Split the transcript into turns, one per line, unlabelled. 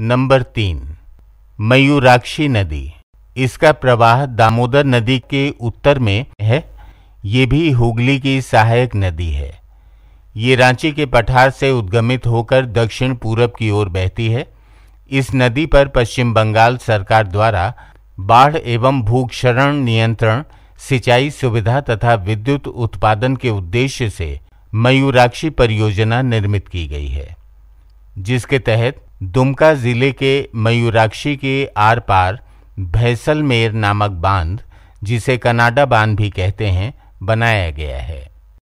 number तीन मयूराक्षी नदी इसका प्रवाह दामोदर नदी के उत्तर में है ये भी हुगली की सहायक नदी है ये रांची के पठार से उद्गमित होकर दक्षिण पूरब की ओर बहती है इस नदी पर पश्चिम बंगाल सरकार द्वारा बाढ़ एवं भूक्षरण नियंत्रण सिंचाई सुविधा तथा विद्युत उत्पादन के उद्देश्य से मयूराक्षी परियोजना निर्मित की गई है जिसके तहत दुमका जिले के मयूराक्षी के आर पार भैसलमेर नामक बांध जिसे कनाडा बांध भी कहते हैं बनाया गया है